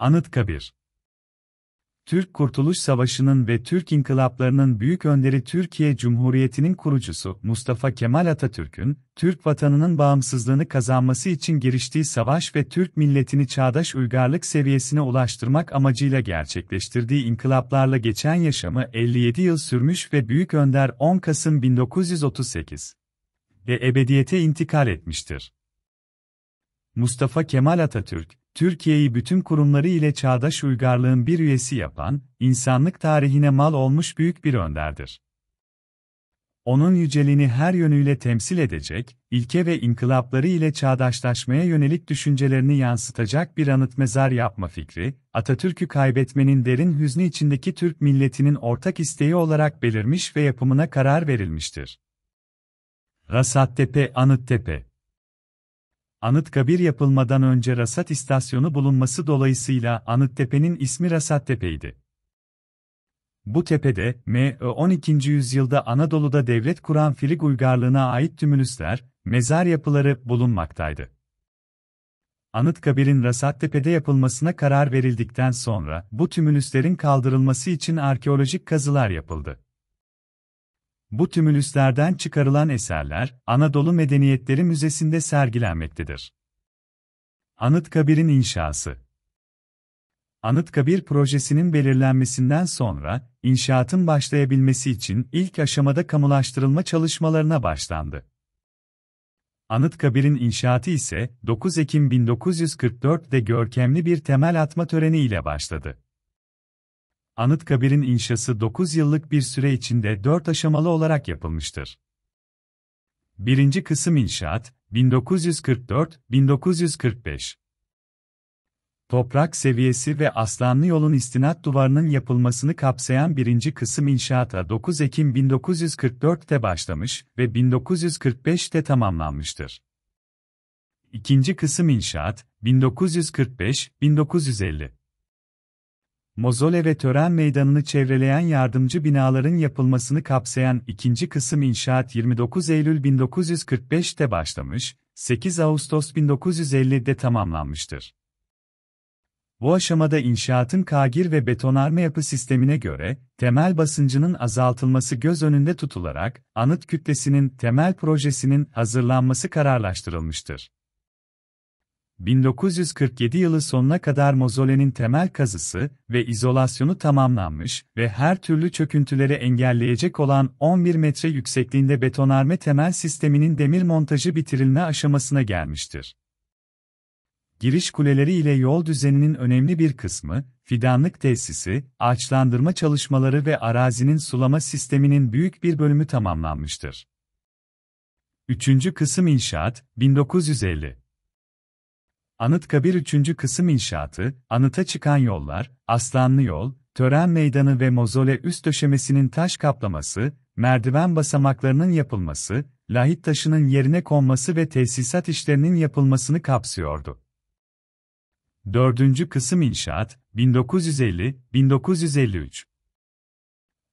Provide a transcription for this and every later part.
Anıtkabir Türk Kurtuluş Savaşı'nın ve Türk İnkılaplarının büyük önderi Türkiye Cumhuriyeti'nin kurucusu Mustafa Kemal Atatürk'ün, Türk vatanının bağımsızlığını kazanması için giriştiği savaş ve Türk milletini çağdaş uygarlık seviyesine ulaştırmak amacıyla gerçekleştirdiği inkılaplarla geçen yaşamı 57 yıl sürmüş ve büyük önder 10 Kasım 1938 ve ebediyete intikal etmiştir. Mustafa Kemal Atatürk, Türkiye'yi bütün kurumları ile çağdaş uygarlığın bir üyesi yapan, insanlık tarihine mal olmuş büyük bir önderdir. Onun yüceliğini her yönüyle temsil edecek, ilke ve inkılapları ile çağdaşlaşmaya yönelik düşüncelerini yansıtacak bir anıt mezar yapma fikri, Atatürk'ü kaybetmenin derin hüznü içindeki Türk milletinin ortak isteği olarak belirmiş ve yapımına karar verilmiştir. Rasattepe Anıttepe Anıtkabir yapılmadan önce Rasat istasyonu bulunması dolayısıyla Anıttepe'nin ismi Rasat Tepeydi. Bu tepede, MÖ 12. yüzyılda Anadolu'da devlet kuran filik uygarlığına ait tümülüsler, mezar yapıları bulunmaktaydı. Anıtkabir'in Tepe'de yapılmasına karar verildikten sonra, bu tümülüslerin kaldırılması için arkeolojik kazılar yapıldı. Bu tümülüslerden çıkarılan eserler, Anadolu Medeniyetleri Müzesi'nde sergilenmektedir. Anıtkabir'in inşası Anıtkabir projesinin belirlenmesinden sonra, inşaatın başlayabilmesi için ilk aşamada kamulaştırılma çalışmalarına başlandı. Anıtkabir'in inşaatı ise 9 Ekim 1944'te görkemli bir temel atma töreni ile başladı. Anıtkabir'in inşası 9 yıllık bir süre içinde 4 aşamalı olarak yapılmıştır. Birinci kısım inşaat 1944-1945. Toprak seviyesi ve Aslanlı yolun istinat duvarının yapılmasını kapsayan birinci kısım inşaata 9 Ekim 1944'te başlamış ve 1945'te tamamlanmıştır. İkinci kısım inşaat 1945-1950 mozole ve tören meydanını çevreleyen yardımcı binaların yapılmasını kapsayan ikinci kısım inşaat 29 Eylül 1945'te başlamış, 8 Ağustos 1950'de tamamlanmıştır. Bu aşamada inşaatın kagir ve betonarme yapı sistemine göre, temel basıncının azaltılması göz önünde tutularak, anıt kütlesinin temel projesinin hazırlanması kararlaştırılmıştır. 1947 yılı sonuna kadar mozolenin temel kazısı ve izolasyonu tamamlanmış ve her türlü çöküntüleri engelleyecek olan 11 metre yüksekliğinde betonarme temel sisteminin demir montajı bitirilme aşamasına gelmiştir. Giriş kuleleri ile yol düzeninin önemli bir kısmı, fidanlık tesisi, ağaçlandırma çalışmaları ve arazinin sulama sisteminin büyük bir bölümü tamamlanmıştır. Üçüncü kısım inşaat, 1950 Anıtkabir 3. kısım inşaatı, anıta çıkan yollar, Aslanlı Yol, Tören Meydanı ve Mozole üst döşemesinin taş kaplaması, merdiven basamaklarının yapılması, lahit taşının yerine konması ve tesisat işlerinin yapılmasını kapsıyordu. Dördüncü kısım inşaat, 1950-1953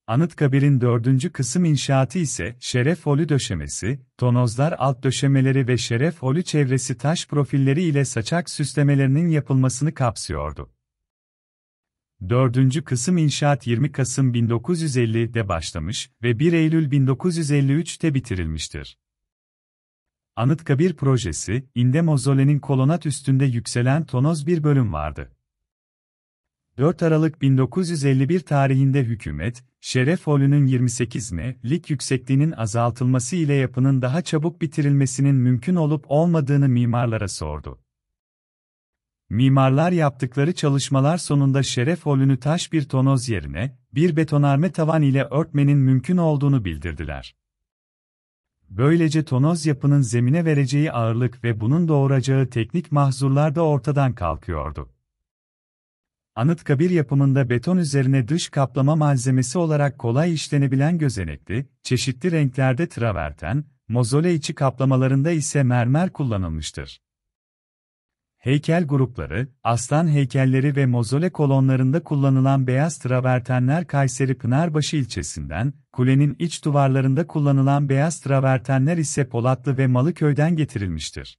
Anıtkabir'in dördüncü kısım inşaatı ise şeref holü döşemesi, tonozlar alt döşemeleri ve şeref holü çevresi taş profilleri ile saçak süslemelerinin yapılmasını kapsıyordu. Dördüncü kısım inşaat 20 Kasım 1950'de başlamış ve 1 Eylül 1953'te bitirilmiştir. Anıtkabir projesi, İnde Mozole'nin kolonat üstünde yükselen tonoz bir bölüm vardı. 4 Aralık 1951 tarihinde hükümet, Şeref Holü'nün 28 lik yüksekliğinin azaltılması ile yapının daha çabuk bitirilmesinin mümkün olup olmadığını mimarlara sordu. Mimarlar yaptıkları çalışmalar sonunda Şeref Holü'nü taş bir tonoz yerine, bir betonarme tavan ile örtmenin mümkün olduğunu bildirdiler. Böylece tonoz yapının zemine vereceği ağırlık ve bunun doğuracağı teknik mahzurlar da ortadan kalkıyordu. Anıtkabir yapımında beton üzerine dış kaplama malzemesi olarak kolay işlenebilen gözenekli, çeşitli renklerde traverten, mozole içi kaplamalarında ise mermer kullanılmıştır. Heykel grupları, aslan heykelleri ve mozole kolonlarında kullanılan beyaz travertenler Kayseri Pınarbaşı ilçesinden, kulenin iç duvarlarında kullanılan beyaz travertenler ise Polatlı ve Malıköy'den getirilmiştir.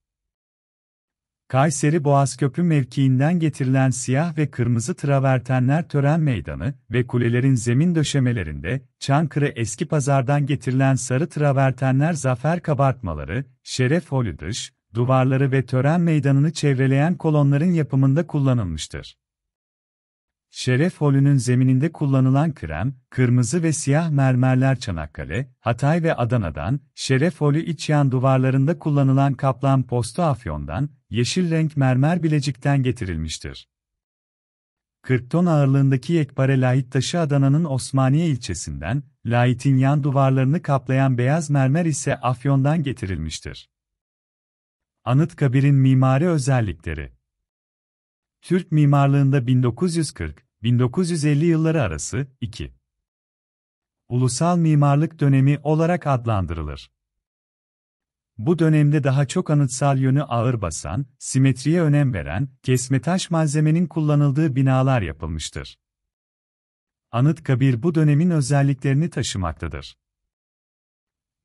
Kayseri Boğaz Köprü mevkiinden getirilen siyah ve kırmızı travertenler tören meydanı ve kulelerin zemin döşemelerinde, Çankırı Eski Pazar'dan getirilen sarı travertenler zafer kabartmaları, şeref holü dış, duvarları ve tören meydanını çevreleyen kolonların yapımında kullanılmıştır. Şeref Holü'nün zemininde kullanılan krem, kırmızı ve siyah mermerler Çanakkale, Hatay ve Adana'dan, Şeref Holü iç yan duvarlarında kullanılan kaplan posta Afyon'dan, yeşil renk mermer Bilecik'ten getirilmiştir. 40 ton ağırlığındaki yekpare lahit taşı Adana'nın Osmaniye ilçesinden, lahitin yan duvarlarını kaplayan beyaz mermer ise Afyon'dan getirilmiştir. Anıtkabir'in mimari özellikleri Türk mimarlığında 1940-1950 yılları arası 2. Ulusal mimarlık dönemi olarak adlandırılır. Bu dönemde daha çok anıtsal yönü ağır basan, simetriye önem veren, kesme taş malzemenin kullanıldığı binalar yapılmıştır. Anıt kabir bu dönemin özelliklerini taşımaktadır.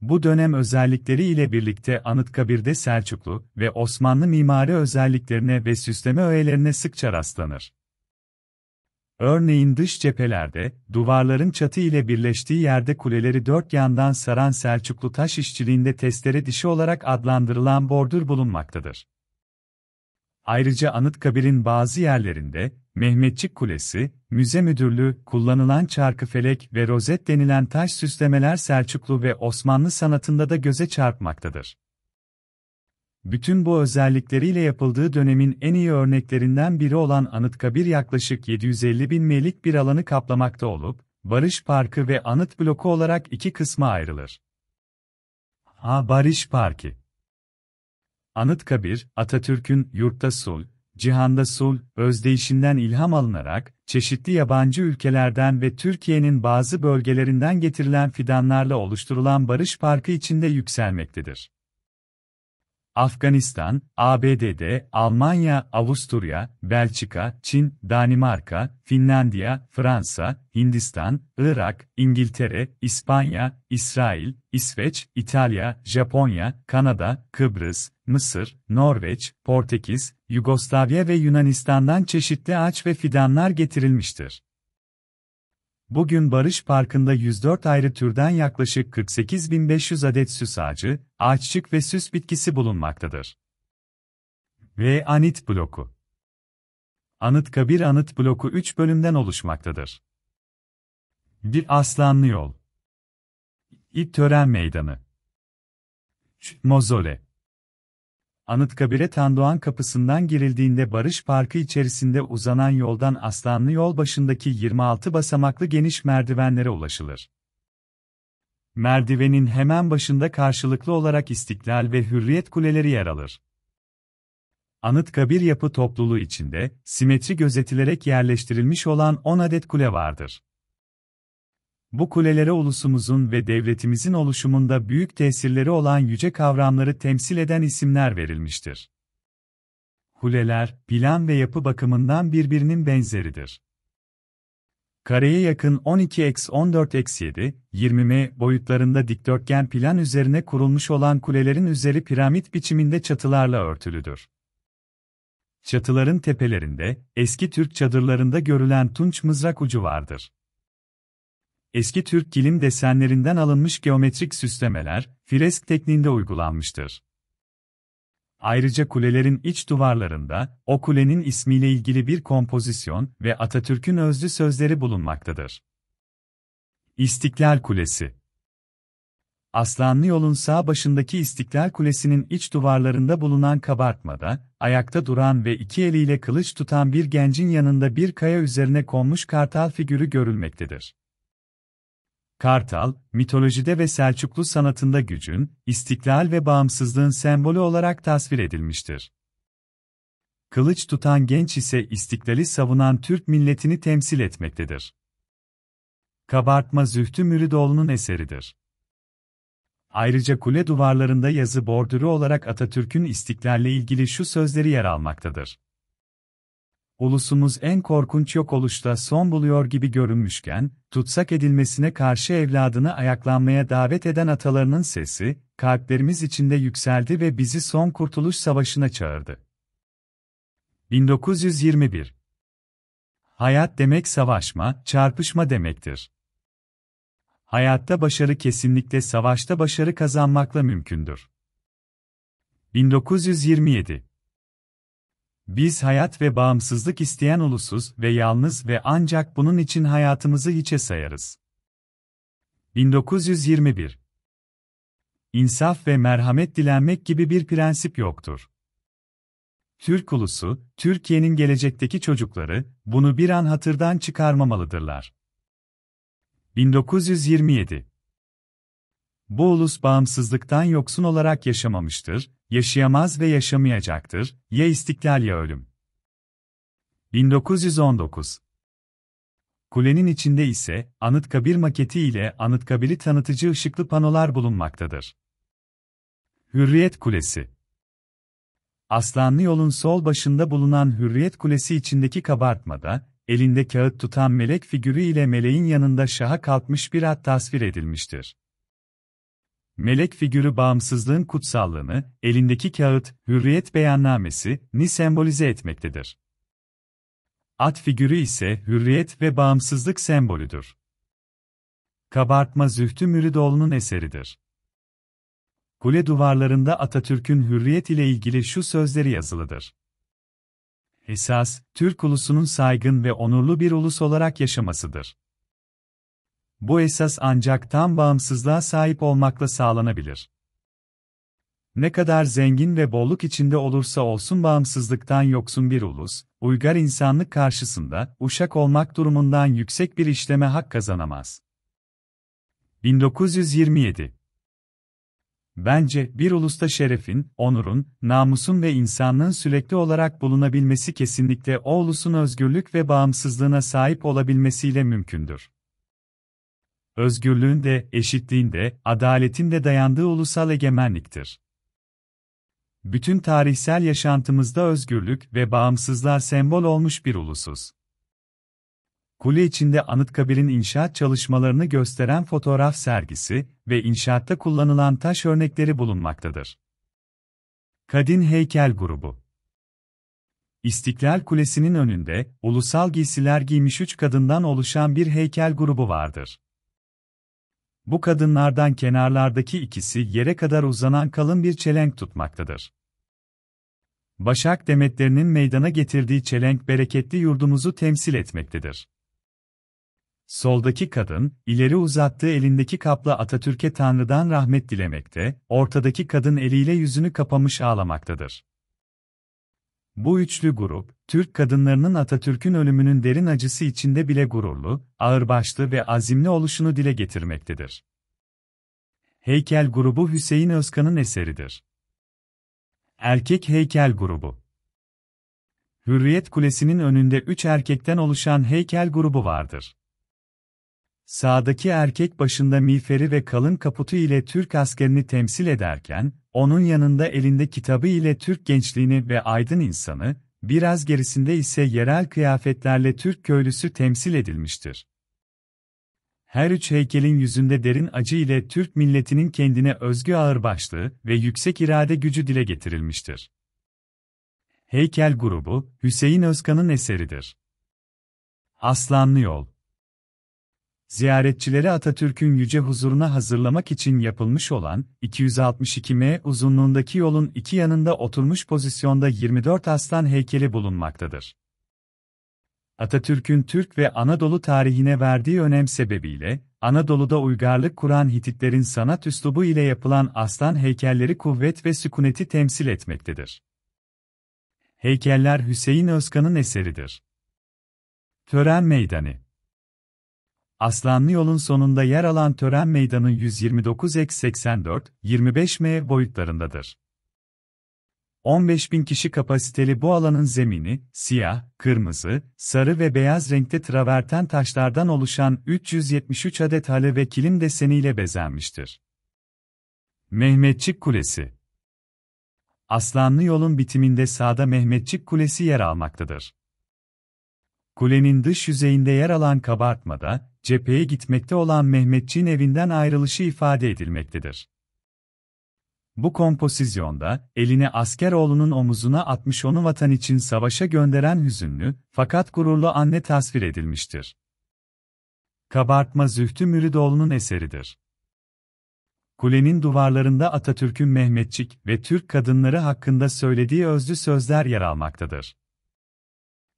Bu dönem özellikleri ile birlikte Anıtkabir'de Selçuklu ve Osmanlı mimari özelliklerine ve süsleme öğelerine sıkça rastlanır. Örneğin dış cephelerde, duvarların çatı ile birleştiği yerde kuleleri dört yandan saran Selçuklu taş işçiliğinde testere dişi olarak adlandırılan bordür bulunmaktadır. Ayrıca Anıtkabir'in bazı yerlerinde, Mehmetçik Kulesi, Müze Müdürlüğü, kullanılan çarkıfelek ve rozet denilen taş süslemeler Selçuklu ve Osmanlı sanatında da göze çarpmaktadır. Bütün bu özellikleriyle yapıldığı dönemin en iyi örneklerinden biri olan Anıtkabir yaklaşık 750 bin melik bir alanı kaplamakta olup, Barış Parkı ve Anıt Bloku olarak iki kısma ayrılır. A. Barış Parkı Anıtkabir, Atatürk'ün yurtta sul, cihanda sul, özdeyişinden ilham alınarak, çeşitli yabancı ülkelerden ve Türkiye'nin bazı bölgelerinden getirilen fidanlarla oluşturulan Barış Parkı içinde yükselmektedir. Afganistan, ABD'de, Almanya, Avusturya, Belçika, Çin, Danimarka, Finlandiya, Fransa, Hindistan, Irak, İngiltere, İspanya, İsrail, İsveç, İtalya, Japonya, Kanada, Kıbrıs, Mısır, Norveç, Portekiz, Yugoslavya ve Yunanistan'dan çeşitli ağaç ve fidanlar getirilmiştir. Bugün Barış Parkı'nda 104 ayrı türden yaklaşık 48.500 adet süs ağacı, ağaççık ve süs bitkisi bulunmaktadır. Ve Anıt Bloku Anıtkabir Anıt Bloku 3 bölümden oluşmaktadır. 1. Aslanlı Yol İt Tören Meydanı Mozole Anıtkabir'e Tandoğan kapısından girildiğinde Barış Parkı içerisinde uzanan yoldan Aslanlı yol başındaki 26 basamaklı geniş merdivenlere ulaşılır. Merdivenin hemen başında karşılıklı olarak İstiklal ve Hürriyet kuleleri yer alır. Anıtkabir yapı topluluğu içinde, simetri gözetilerek yerleştirilmiş olan 10 adet kule vardır bu kulelere ulusumuzun ve devletimizin oluşumunda büyük tesirleri olan yüce kavramları temsil eden isimler verilmiştir. Kuleler, plan ve yapı bakımından birbirinin benzeridir. Kareye yakın 12-14-7, x x 20m boyutlarında dikdörtgen plan üzerine kurulmuş olan kulelerin üzeri piramit biçiminde çatılarla örtülüdür. Çatıların tepelerinde, eski Türk çadırlarında görülen tunç mızrak ucu vardır eski Türk kilim desenlerinden alınmış geometrik süslemeler, fresk tekniğinde uygulanmıştır. Ayrıca kulelerin iç duvarlarında, o kulenin ismiyle ilgili bir kompozisyon ve Atatürk'ün özlü sözleri bulunmaktadır. İstiklal Kulesi Aslanlı yolun sağ başındaki İstiklal Kulesi'nin iç duvarlarında bulunan kabartmada, ayakta duran ve iki eliyle kılıç tutan bir gencin yanında bir kaya üzerine konmuş kartal figürü görülmektedir. Kartal, mitolojide ve Selçuklu sanatında gücün, istiklal ve bağımsızlığın sembolü olarak tasvir edilmiştir. Kılıç tutan genç ise istiklali savunan Türk milletini temsil etmektedir. Kabartma Zühtü Müridoğlu'nun eseridir. Ayrıca kule duvarlarında yazı bordürü olarak Atatürk'ün istiklalle ilgili şu sözleri yer almaktadır ulusumuz en korkunç yok oluşta son buluyor gibi görünmüşken, tutsak edilmesine karşı evladını ayaklanmaya davet eden atalarının sesi, kalplerimiz içinde yükseldi ve bizi son kurtuluş savaşına çağırdı. 1921 Hayat demek savaşma, çarpışma demektir. Hayatta başarı kesinlikle savaşta başarı kazanmakla mümkündür. 1927 biz hayat ve bağımsızlık isteyen ulusuz ve yalnız ve ancak bunun için hayatımızı hiçe sayarız. 1921 İnsaf ve merhamet dilenmek gibi bir prensip yoktur. Türk ulusu, Türkiye'nin gelecekteki çocukları bunu bir an hatırdan çıkarmamalıdırlar. 1927 Bu ulus bağımsızlıktan yoksun olarak yaşamamıştır, yaşayamaz ve yaşamayacaktır, ya istiklal ya ölüm. 1919 Kulenin içinde ise Anıtkabir maketi ile Anıtkabir'i tanıtıcı ışıklı panolar bulunmaktadır. Hürriyet Kulesi Aslanlı yolun sol başında bulunan Hürriyet Kulesi içindeki kabartmada, elinde kağıt tutan melek figürü ile meleğin yanında şaha kalkmış bir at tasvir edilmiştir. Melek figürü bağımsızlığın kutsallığını, elindeki kağıt, hürriyet beyannamesi, ni sembolize etmektedir. At figürü ise hürriyet ve bağımsızlık sembolüdür. Kabartma Zühtü Müridoğlu'nun eseridir. Kule duvarlarında Atatürk'ün hürriyet ile ilgili şu sözleri yazılıdır. Esas, Türk ulusunun saygın ve onurlu bir ulus olarak yaşamasıdır. Bu esas ancak tam bağımsızlığa sahip olmakla sağlanabilir. Ne kadar zengin ve bolluk içinde olursa olsun bağımsızlıktan yoksun bir ulus, uygar insanlık karşısında uşak olmak durumundan yüksek bir işleme hak kazanamaz. 1927 Bence bir ulusta şerefin, onurun, namusun ve insanlığın sürekli olarak bulunabilmesi kesinlikle o ulusun özgürlük ve bağımsızlığına sahip olabilmesiyle mümkündür özgürlüğün de, eşitliğin de, adaletin de dayandığı ulusal egemenliktir. Bütün tarihsel yaşantımızda özgürlük ve bağımsızlığa sembol olmuş bir ulusuz. Kule içinde Anıtkabir'in inşaat çalışmalarını gösteren fotoğraf sergisi ve inşaatta kullanılan taş örnekleri bulunmaktadır. Kadın Heykel Grubu İstiklal Kulesi'nin önünde, ulusal giysiler giymiş üç kadından oluşan bir heykel grubu vardır. Bu kadınlardan kenarlardaki ikisi yere kadar uzanan kalın bir çelenk tutmaktadır. Başak demetlerinin meydana getirdiği çelenk bereketli yurdumuzu temsil etmektedir. Soldaki kadın, ileri uzattığı elindeki kapla Atatürk'e Tanrı'dan rahmet dilemekte, ortadaki kadın eliyle yüzünü kapamış ağlamaktadır. Bu üçlü grup, Türk kadınlarının Atatürk'ün ölümünün derin acısı içinde bile gururlu, ağırbaşlı ve azimli oluşunu dile getirmektedir. Heykel grubu Hüseyin Özkan'ın eseridir. Erkek heykel grubu Hürriyet Kulesi'nin önünde üç erkekten oluşan heykel grubu vardır. Sağdaki erkek başında miğferi ve kalın kaputu ile Türk askerini temsil ederken, onun yanında elinde kitabı ile Türk gençliğini ve aydın insanı, biraz gerisinde ise yerel kıyafetlerle Türk köylüsü temsil edilmiştir. Her üç heykelin yüzünde derin acı ile Türk milletinin kendine özgü ağırbaşlığı ve yüksek irade gücü dile getirilmiştir. Heykel grubu, Hüseyin Özkan'ın eseridir. Aslanlı Yol ziyaretçileri Atatürk'ün yüce huzuruna hazırlamak için yapılmış olan 262 m uzunluğundaki yolun iki yanında oturmuş pozisyonda 24 aslan heykeli bulunmaktadır. Atatürk'ün Türk ve Anadolu tarihine verdiği önem sebebiyle, Anadolu'da uygarlık kuran Hititlerin sanat üslubu ile yapılan aslan heykelleri kuvvet ve sükuneti temsil etmektedir. Heykeller Hüseyin Özkan'ın eseridir. Tören Meydanı Aslanlı yolun sonunda yer alan tören meydanı 129-84, 25M boyutlarındadır. 15 bin kişi kapasiteli bu alanın zemini, siyah, kırmızı, sarı ve beyaz renkte traverten taşlardan oluşan 373 adet hale ve kilim deseniyle bezenmiştir. Mehmetçik Kulesi Aslanlı yolun bitiminde sağda Mehmetçik Kulesi yer almaktadır. Kulenin dış yüzeyinde yer alan kabartmada, cepheye gitmekte olan Mehmetçiğin evinden ayrılışı ifade edilmektedir. Bu kompozisyonda, eline Askeroğlu'nun omuzuna atmış onu vatan için savaşa gönderen hüzünlü, fakat gururlu anne tasvir edilmiştir. Kabartma Zühtü Müridoğlu'nun eseridir. Kulenin duvarlarında Atatürk'ün Mehmetçik ve Türk kadınları hakkında söylediği özlü sözler yer almaktadır.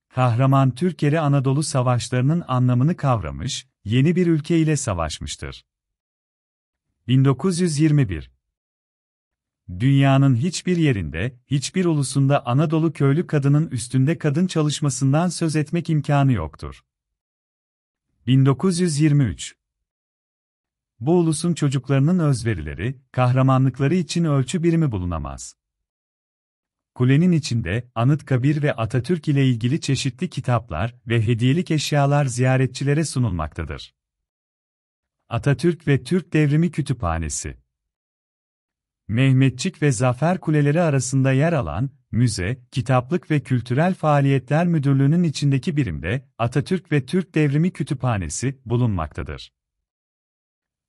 Kahraman Türkleri Anadolu savaşlarının anlamını kavramış, yeni bir ülke ile savaşmıştır. 1921 Dünyanın hiçbir yerinde, hiçbir ulusunda Anadolu köylü kadının üstünde kadın çalışmasından söz etmek imkanı yoktur. 1923 Bu ulusun çocuklarının özverileri, kahramanlıkları için ölçü birimi bulunamaz. Kulenin içinde anıt kabir ve Atatürk ile ilgili çeşitli kitaplar ve hediyelik eşyalar ziyaretçilere sunulmaktadır. Atatürk ve Türk Devrimi Kütüphanesi Mehmetçik ve Zafer Kuleleri arasında yer alan, müze, kitaplık ve kültürel faaliyetler müdürlüğünün içindeki birimde Atatürk ve Türk Devrimi Kütüphanesi bulunmaktadır.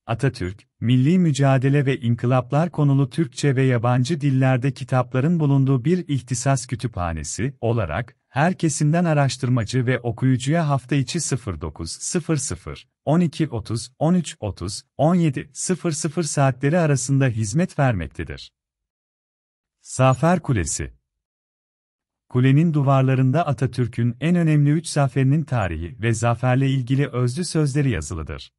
Atatürk, Milli Mücadele ve İnkılaplar konulu Türkçe ve yabancı dillerde kitapların bulunduğu bir ihtisas kütüphanesi olarak, her kesimden araştırmacı ve okuyucuya hafta içi 09.00, 12.30, 13.30, 17.00 saatleri arasında hizmet vermektedir. Zafer Kulesi Kulenin duvarlarında Atatürk'ün en önemli üç zaferinin tarihi ve zaferle ilgili özlü sözleri yazılıdır.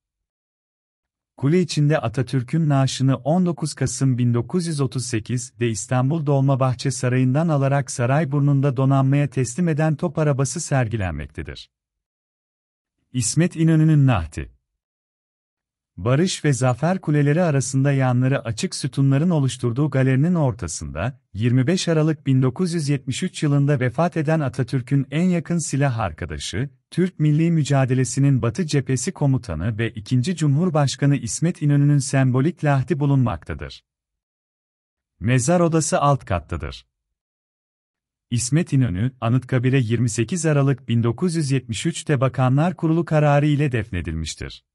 Kule içinde Atatürk'ün naaşını 19 Kasım 1938'de İstanbul Dolmabahçe Sarayı'ndan alarak Sarayburnu'nda donanmaya teslim eden top arabası sergilenmektedir. İsmet İnönü'nün nahti Barış ve Zafer Kuleleri arasında yanları açık sütunların oluşturduğu galerinin ortasında, 25 Aralık 1973 yılında vefat eden Atatürk'ün en yakın silah arkadaşı, Türk Milli Mücadelesi'nin Batı Cephesi Komutanı ve 2. Cumhurbaşkanı İsmet İnönü'nün sembolik lahdi bulunmaktadır. Mezar odası alt kattadır. İsmet İnönü, Anıtkabir'e 28 Aralık 1973'te Bakanlar Kurulu kararı ile defnedilmiştir.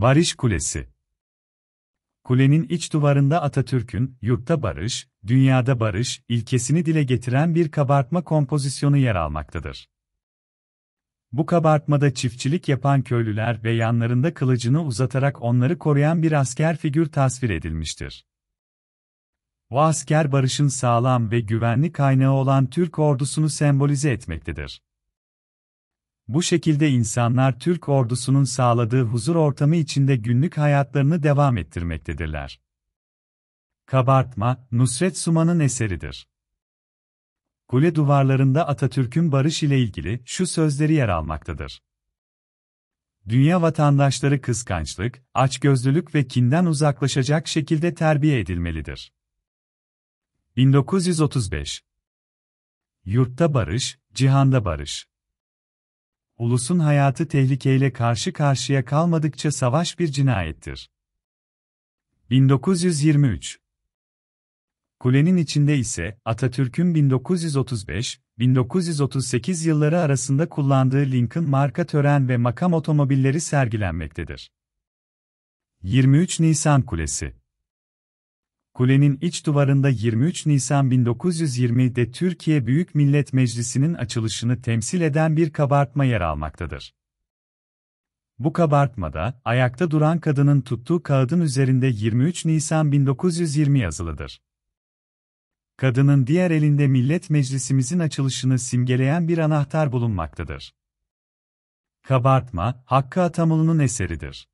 Barış Kulesi Kulenin iç duvarında Atatürk'ün yurtta barış, dünyada barış ilkesini dile getiren bir kabartma kompozisyonu yer almaktadır. Bu kabartmada çiftçilik yapan köylüler ve yanlarında kılıcını uzatarak onları koruyan bir asker figür tasvir edilmiştir. Bu asker barışın sağlam ve güvenli kaynağı olan Türk ordusunu sembolize etmektedir. Bu şekilde insanlar Türk ordusunun sağladığı huzur ortamı içinde günlük hayatlarını devam ettirmektedirler. Kabartma, Nusret Suman'ın eseridir. Kule duvarlarında Atatürk'ün barış ile ilgili şu sözleri yer almaktadır. Dünya vatandaşları kıskançlık, açgözlülük ve kinden uzaklaşacak şekilde terbiye edilmelidir. 1935 Yurtta barış, cihanda barış. Ulusun hayatı tehlikeyle karşı karşıya kalmadıkça savaş bir cinayettir. 1923 Kulenin içinde ise Atatürk'ün 1935-1938 yılları arasında kullandığı Lincoln marka tören ve makam otomobilleri sergilenmektedir. 23 Nisan Kulesi Kulenin iç duvarında 23 Nisan 1920'de Türkiye Büyük Millet Meclisi'nin açılışını temsil eden bir kabartma yer almaktadır. Bu kabartmada, ayakta duran kadının tuttuğu kağıdın üzerinde 23 Nisan 1920 yazılıdır. Kadının diğer elinde Millet Meclisimizin açılışını simgeleyen bir anahtar bulunmaktadır. Kabartma, Hakkı Atamoğlu'nun eseridir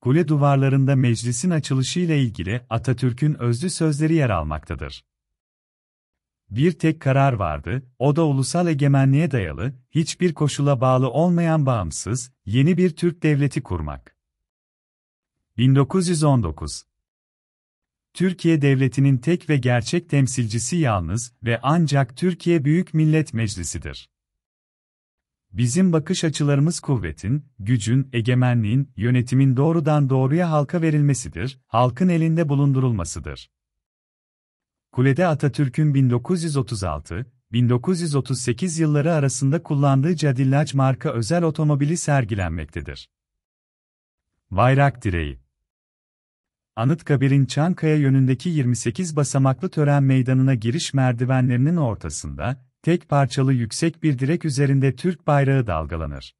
kule duvarlarında meclisin açılışı ile ilgili Atatürk'ün özlü sözleri yer almaktadır. Bir tek karar vardı, o da ulusal egemenliğe dayalı, hiçbir koşula bağlı olmayan bağımsız, yeni bir Türk devleti kurmak. 1919 Türkiye Devleti'nin tek ve gerçek temsilcisi yalnız ve ancak Türkiye Büyük Millet Meclisi'dir. Bizim bakış açılarımız kuvvetin, gücün, egemenliğin, yönetimin doğrudan doğruya halka verilmesidir, halkın elinde bulundurulmasıdır. Kulede Atatürk'ün 1936-1938 yılları arasında kullandığı Cadillac marka özel otomobili sergilenmektedir. Bayrak direği Anıtkabir'in Çankaya yönündeki 28 basamaklı tören meydanına giriş merdivenlerinin ortasında, tek parçalı yüksek bir direk üzerinde Türk bayrağı dalgalanır.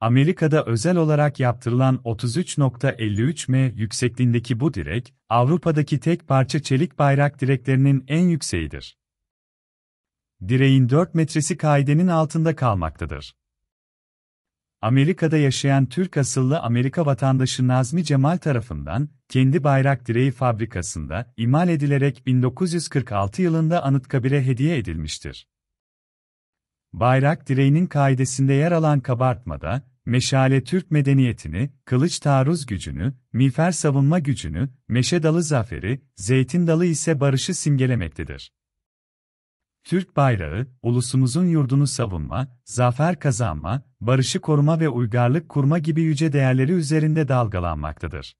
Amerika'da özel olarak yaptırılan 33.53 m yüksekliğindeki bu direk, Avrupa'daki tek parça çelik bayrak direklerinin en yükseğidir. Direğin 4 metresi kaidenin altında kalmaktadır. Amerika'da yaşayan Türk asıllı Amerika vatandaşı Nazmi Cemal tarafından, kendi bayrak direği fabrikasında imal edilerek 1946 yılında Anıtkabir'e hediye edilmiştir. Bayrak direğinin kaidesinde yer alan kabartmada, meşale Türk medeniyetini, kılıç taarruz gücünü, miğfer savunma gücünü, meşe dalı zaferi, zeytin dalı ise barışı simgelemektedir. Türk bayrağı, ulusumuzun yurdunu savunma, zafer kazanma, barışı koruma ve uygarlık kurma gibi yüce değerleri üzerinde dalgalanmaktadır.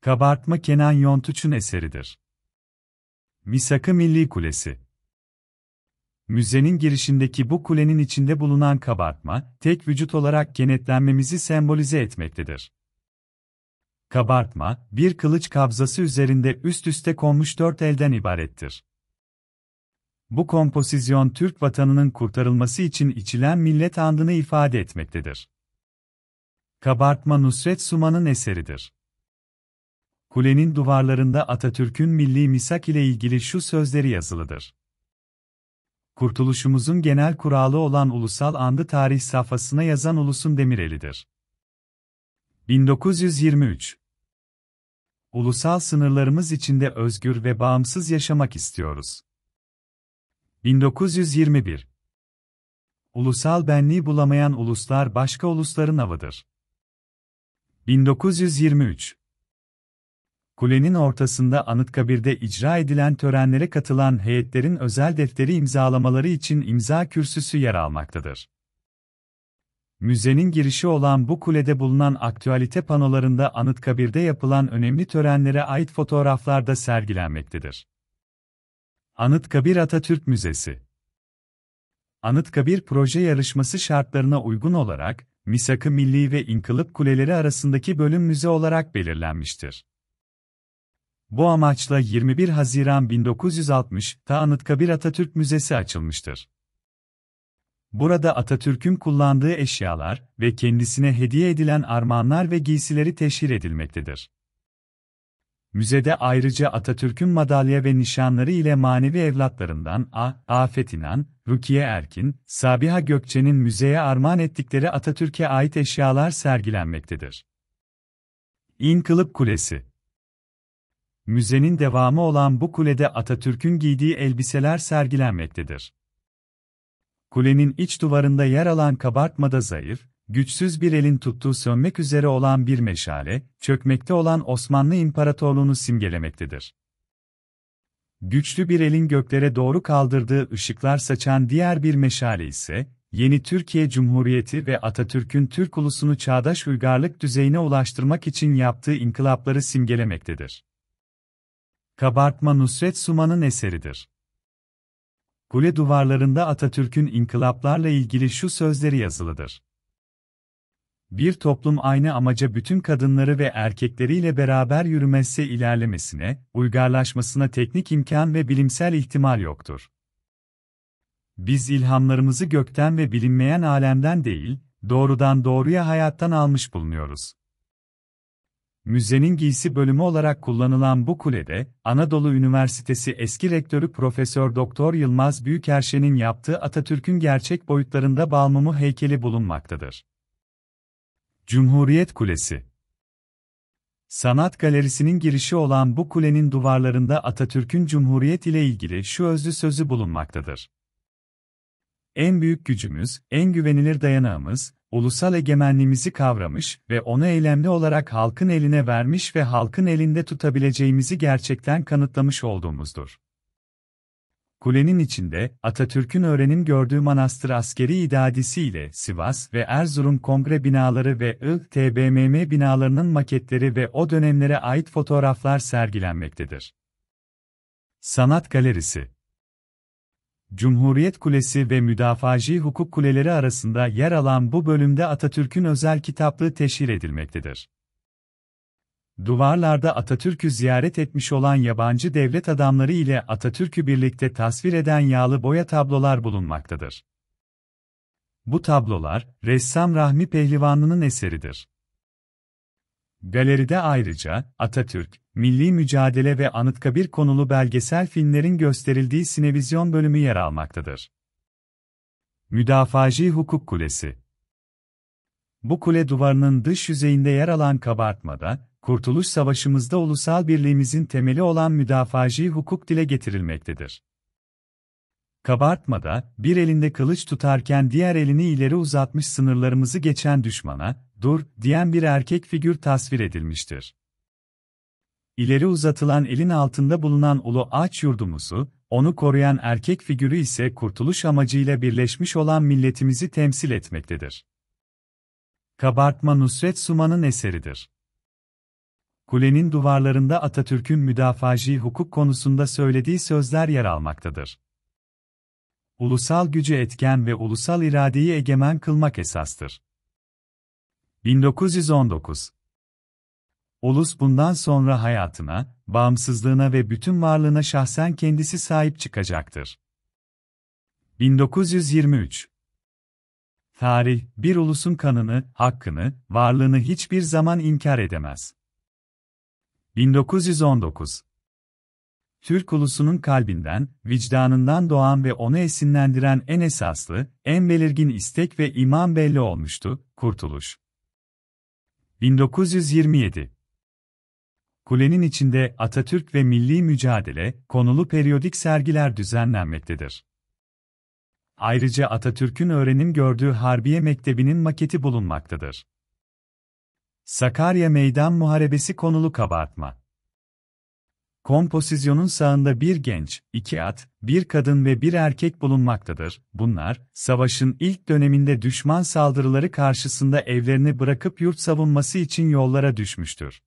Kabartma Kenan Yontuç'un eseridir. Misakı Milli Kulesi Müzenin girişindeki bu kulenin içinde bulunan kabartma, tek vücut olarak kenetlenmemizi sembolize etmektedir. Kabartma, bir kılıç kabzası üzerinde üst üste konmuş dört elden ibarettir. Bu kompozisyon Türk vatanının kurtarılması için içilen millet andını ifade etmektedir. Kabartma Nusret Suman'ın eseridir. Kulenin duvarlarında Atatürk'ün milli misak ile ilgili şu sözleri yazılıdır. Kurtuluşumuzun genel kuralı olan ulusal andı tarih safhasına yazan ulusun demirelidir. 1923 Ulusal sınırlarımız içinde özgür ve bağımsız yaşamak istiyoruz. 1921 Ulusal benliği bulamayan uluslar başka ulusların avıdır. 1923 Kulenin ortasında Anıtkabir'de icra edilen törenlere katılan heyetlerin özel defteri imzalamaları için imza kürsüsü yer almaktadır. Müzenin girişi olan bu kulede bulunan aktualite panolarında Anıtkabir'de yapılan önemli törenlere ait fotoğraflar da sergilenmektedir. Anıtkabir Atatürk Müzesi Anıtkabir proje yarışması şartlarına uygun olarak, Misak-ı Milli ve İnkılap Kuleleri arasındaki bölüm müze olarak belirlenmiştir. Bu amaçla 21 Haziran 1960'ta Anıtkabir Atatürk Müzesi açılmıştır. Burada Atatürk'ün kullandığı eşyalar ve kendisine hediye edilen armağanlar ve giysileri teşhir edilmektedir. Müzede ayrıca Atatürk'ün madalya ve nişanları ile manevi evlatlarından A. Afet İnan, Rukiye Erkin, Sabiha Gökçe'nin müzeye armağan ettikleri Atatürk'e ait eşyalar sergilenmektedir. İnkılıp Kulesi Müzenin devamı olan bu kulede Atatürk'ün giydiği elbiseler sergilenmektedir. Kulenin iç duvarında yer alan kabartmada zayıf, güçsüz bir elin tuttuğu sönmek üzere olan bir meşale, çökmekte olan Osmanlı İmparatorluğunu simgelemektedir. Güçlü bir elin göklere doğru kaldırdığı ışıklar saçan diğer bir meşale ise, yeni Türkiye Cumhuriyeti ve Atatürk'ün Türk ulusunu çağdaş uygarlık düzeyine ulaştırmak için yaptığı inkılapları simgelemektedir. Kabartma Nusret Suman'ın eseridir. Kule duvarlarında Atatürk'ün inkılaplarla ilgili şu sözleri yazılıdır bir toplum aynı amaca bütün kadınları ve erkekleriyle beraber yürümezse ilerlemesine, uygarlaşmasına teknik imkan ve bilimsel ihtimal yoktur. Biz ilhamlarımızı gökten ve bilinmeyen alemden değil, doğrudan doğruya hayattan almış bulunuyoruz. Müzenin giysi bölümü olarak kullanılan bu kulede, Anadolu Üniversitesi eski rektörü Profesör Doktor Yılmaz Büyükerşen'in yaptığı Atatürk'ün gerçek boyutlarında balmumu heykeli bulunmaktadır. Cumhuriyet Kulesi Sanat galerisinin girişi olan bu kulenin duvarlarında Atatürk'ün Cumhuriyet ile ilgili şu özlü sözü bulunmaktadır. En büyük gücümüz, en güvenilir dayanağımız, ulusal egemenliğimizi kavramış ve onu eylemli olarak halkın eline vermiş ve halkın elinde tutabileceğimizi gerçekten kanıtlamış olduğumuzdur. Kulenin içinde, Atatürk'ün öğrenim gördüğü Manastır Askeri İdadisi ile Sivas ve Erzurum Kongre binaları ve ITBMM binalarının maketleri ve o dönemlere ait fotoğraflar sergilenmektedir. Sanat Galerisi Cumhuriyet Kulesi ve Müdafaci Hukuk Kuleleri arasında yer alan bu bölümde Atatürk'ün özel kitaplığı teşhir edilmektedir duvarlarda Atatürk'ü ziyaret etmiş olan yabancı devlet adamları ile Atatürk'ü birlikte tasvir eden yağlı boya tablolar bulunmaktadır. Bu tablolar, ressam Rahmi Pehlivanlı'nın eseridir. Galeride ayrıca, Atatürk, Milli Mücadele ve Anıtkabir konulu belgesel filmlerin gösterildiği Sinevizyon bölümü yer almaktadır. Müdafaci Hukuk Kulesi bu kule duvarının dış yüzeyinde yer alan kabartmada, Kurtuluş Savaşımızda ulusal birliğimizin temeli olan müdafacı hukuk dile getirilmektedir. Kabartmada, bir elinde kılıç tutarken diğer elini ileri uzatmış sınırlarımızı geçen düşmana, dur, diyen bir erkek figür tasvir edilmiştir. İleri uzatılan elin altında bulunan ulu ağaç yurdumuzu, onu koruyan erkek figürü ise kurtuluş amacıyla birleşmiş olan milletimizi temsil etmektedir. Kabartma Nusret Suman'ın eseridir kulenin duvarlarında Atatürk'ün müdafaci hukuk konusunda söylediği sözler yer almaktadır. Ulusal gücü etken ve ulusal iradeyi egemen kılmak esastır. 1919 Ulus bundan sonra hayatına, bağımsızlığına ve bütün varlığına şahsen kendisi sahip çıkacaktır. 1923 Tarih, bir ulusun kanını, hakkını, varlığını hiçbir zaman inkar edemez. 1919 Türk ulusunun kalbinden, vicdanından doğan ve onu esinlendiren en esaslı, en belirgin istek ve iman belli olmuştu, kurtuluş. 1927 Kulenin içinde Atatürk ve milli mücadele konulu periyodik sergiler düzenlenmektedir. Ayrıca Atatürk'ün öğrenim gördüğü Harbiye Mektebi'nin maketi bulunmaktadır. Sakarya Meydan Muharebesi konulu kabartma. Kompozisyonun sağında bir genç, iki at, bir kadın ve bir erkek bulunmaktadır. Bunlar, savaşın ilk döneminde düşman saldırıları karşısında evlerini bırakıp yurt savunması için yollara düşmüştür.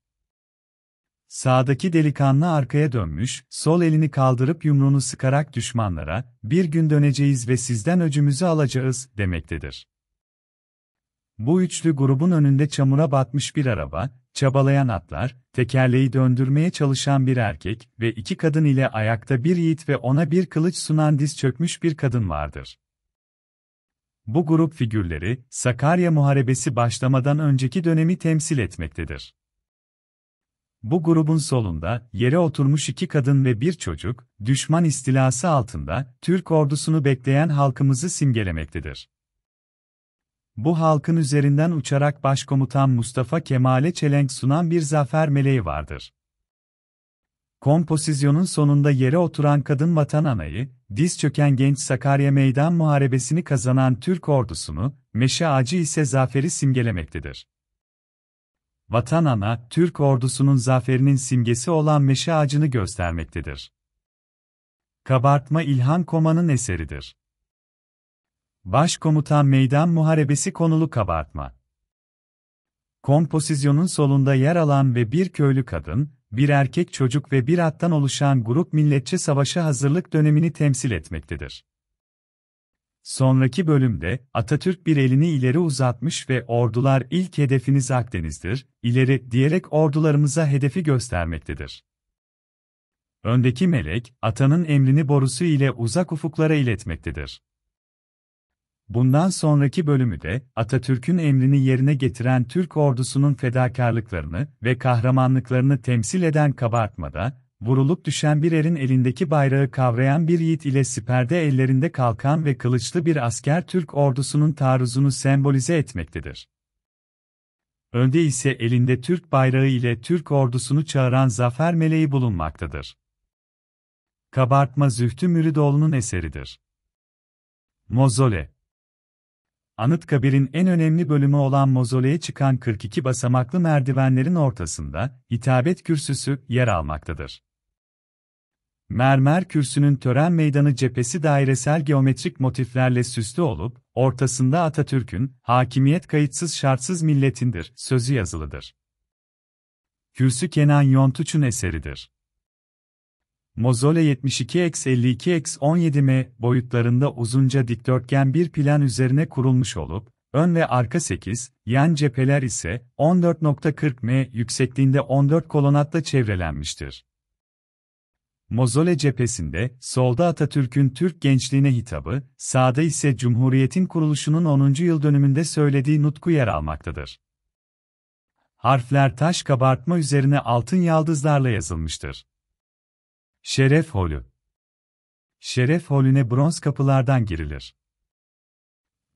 Sağdaki delikanlı arkaya dönmüş, sol elini kaldırıp yumruğunu sıkarak düşmanlara, bir gün döneceğiz ve sizden öcümüzü alacağız, demektedir. Bu üçlü grubun önünde çamura batmış bir araba, çabalayan atlar, tekerleği döndürmeye çalışan bir erkek ve iki kadın ile ayakta bir yiğit ve ona bir kılıç sunan diz çökmüş bir kadın vardır. Bu grup figürleri, Sakarya Muharebesi başlamadan önceki dönemi temsil etmektedir. Bu grubun solunda, yere oturmuş iki kadın ve bir çocuk, düşman istilası altında, Türk ordusunu bekleyen halkımızı simgelemektedir. Bu halkın üzerinden uçarak Başkomutan Mustafa Kemal'e çelenk sunan bir zafer meleği vardır. Kompozisyonun sonunda yere oturan kadın vatan anayı, diz çöken genç Sakarya Meydan Muharebesini kazanan Türk ordusunu, meşe ağacı ise zaferi simgelemektedir. Vatan ana, Türk ordusunun zaferinin simgesi olan meşe ağacını göstermektedir. Kabartma İlhan Koma'nın eseridir. Başkomutan Meydan Muharebesi konulu kabartma. Kompozisyonun solunda yer alan ve bir köylü kadın, bir erkek çocuk ve bir attan oluşan grup milletçe savaşa hazırlık dönemini temsil etmektedir. Sonraki bölümde Atatürk bir elini ileri uzatmış ve ordular ilk hedefiniz Akdeniz'dir, ileri diyerek ordularımıza hedefi göstermektedir. Öndeki melek, atanın emrini borusu ile uzak ufuklara iletmektedir. Bundan sonraki bölümü de Atatürk'ün emrini yerine getiren Türk ordusunun fedakarlıklarını ve kahramanlıklarını temsil eden kabartmada, vurulup düşen bir erin elindeki bayrağı kavrayan bir yiğit ile siperde ellerinde kalkan ve kılıçlı bir asker Türk ordusunun taarruzunu sembolize etmektedir. Önde ise elinde Türk bayrağı ile Türk ordusunu çağıran zafer meleği bulunmaktadır. Kabartma Zühtü Müridoğlu'nun eseridir. Mozole Anıtkabir'in en önemli bölümü olan mozoleye çıkan 42 basamaklı merdivenlerin ortasında hitabet kürsüsü yer almaktadır. Mermer kürsünün tören meydanı cephesi dairesel geometrik motiflerle süslü olup, ortasında Atatürk'ün, hakimiyet kayıtsız şartsız milletindir, sözü yazılıdır. Kürsü Kenan Yontuç'un eseridir. Mozole 72-52-17m x x boyutlarında uzunca dikdörtgen bir plan üzerine kurulmuş olup, ön ve arka 8, yan cepheler ise 14.40m yüksekliğinde 14 kolonatla çevrelenmiştir. Mozole cephesinde, solda Atatürk'ün Türk gençliğine hitabı, sağda ise Cumhuriyet'in kuruluşunun 10. yıl dönümünde söylediği nutku yer almaktadır. Harfler taş kabartma üzerine altın yaldızlarla yazılmıştır. Şeref Holü Şeref Holü'ne bronz kapılardan girilir.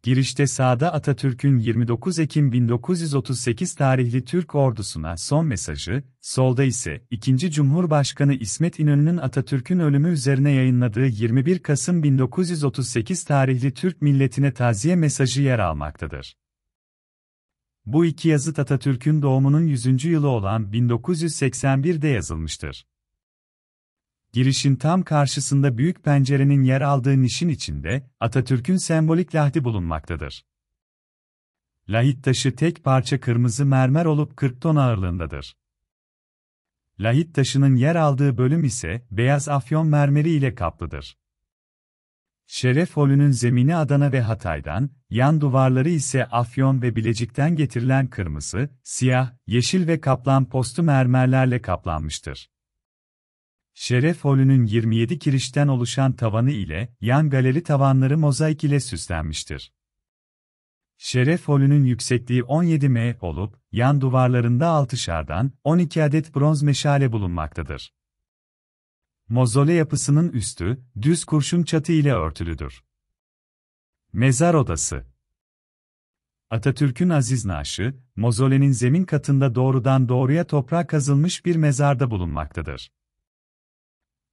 Girişte sağda Atatürk'ün 29 Ekim 1938 tarihli Türk ordusuna son mesajı, solda ise 2. Cumhurbaşkanı İsmet İnönü'nün Atatürk'ün ölümü üzerine yayınladığı 21 Kasım 1938 tarihli Türk milletine taziye mesajı yer almaktadır. Bu iki yazıt Atatürk'ün doğumunun 100. yılı olan 1981'de yazılmıştır girişin tam karşısında büyük pencerenin yer aldığı nişin içinde, Atatürk'ün sembolik lahdi bulunmaktadır. Lahit taşı tek parça kırmızı mermer olup 40 ton ağırlığındadır. Lahit taşının yer aldığı bölüm ise beyaz afyon mermeri ile kaplıdır. Şeref Holü'nün zemini Adana ve Hatay'dan, yan duvarları ise Afyon ve Bilecik'ten getirilen kırmızı, siyah, yeşil ve kaplan postu mermerlerle kaplanmıştır. Şeref holünün 27 kirişten oluşan tavanı ile yan galeri tavanları mozaik ile süslenmiştir. Şeref holünün yüksekliği 17 m olup, yan duvarlarında şardan 12 adet bronz meşale bulunmaktadır. Mozole yapısının üstü, düz kurşun çatı ile örtülüdür. Mezar Odası Atatürk'ün aziz naaşı, mozolenin zemin katında doğrudan doğruya toprağa kazılmış bir mezarda bulunmaktadır.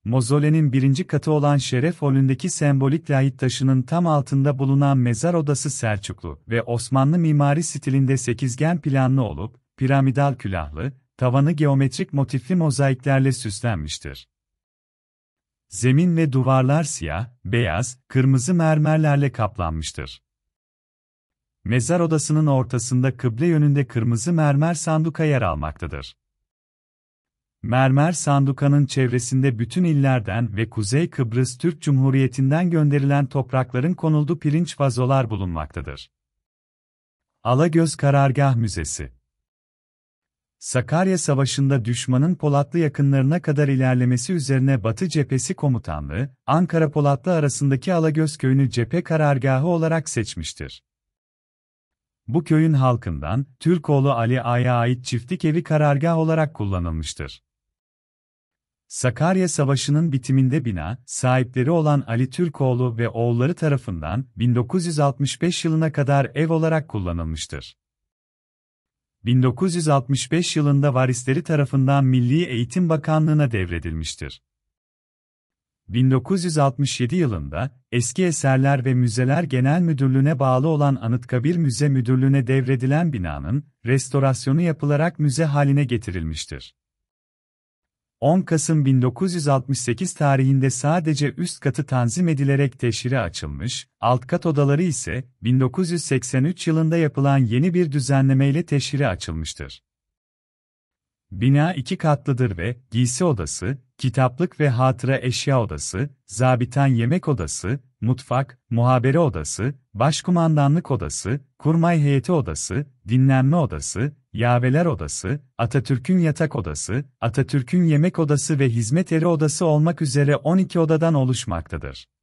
Mozolenin birinci katı olan Şeref Holü'ndeki sembolik lahit taşının tam altında bulunan mezar odası Selçuklu ve Osmanlı mimari stilinde sekizgen planlı olup, piramidal külahlı, tavanı geometrik motifli mozaiklerle süslenmiştir. Zemin ve duvarlar siyah, beyaz, kırmızı mermerlerle kaplanmıştır. Mezar odasının ortasında kıble yönünde kırmızı mermer sanduka yer almaktadır. Mermer sandukanın çevresinde bütün illerden ve Kuzey Kıbrıs Türk Cumhuriyeti'nden gönderilen toprakların konuldu pirinç vazolar bulunmaktadır. Alagöz Karargah Müzesi Sakarya Savaşı'nda düşmanın Polatlı yakınlarına kadar ilerlemesi üzerine Batı Cephesi Komutanlığı, Ankara Polatlı arasındaki Alagöz köyünü cephe karargahı olarak seçmiştir. Bu köyün halkından, Türkoğlu Ali Ay'a ait çiftlik evi karargah olarak kullanılmıştır. Sakarya Savaşı'nın bitiminde bina, sahipleri olan Ali Türkoğlu ve oğulları tarafından 1965 yılına kadar ev olarak kullanılmıştır. 1965 yılında varisleri tarafından Milli Eğitim Bakanlığı'na devredilmiştir. 1967 yılında Eski Eserler ve Müzeler Genel Müdürlüğü'ne bağlı olan Anıtkabir Müze Müdürlüğü'ne devredilen binanın restorasyonu yapılarak müze haline getirilmiştir. 10 Kasım 1968 tarihinde sadece üst katı tanzim edilerek teşhire açılmış, alt kat odaları ise 1983 yılında yapılan yeni bir düzenlemeyle teşhire açılmıştır. Bina iki katlıdır ve giysi odası, kitaplık ve hatıra eşya odası, zabitan yemek odası, mutfak, muhabere odası, başkumandanlık odası, kurmay heyeti odası, dinlenme odası, yaveler odası, Atatürk'ün yatak odası, Atatürk'ün yemek odası ve hizmet eri odası olmak üzere 12 odadan oluşmaktadır.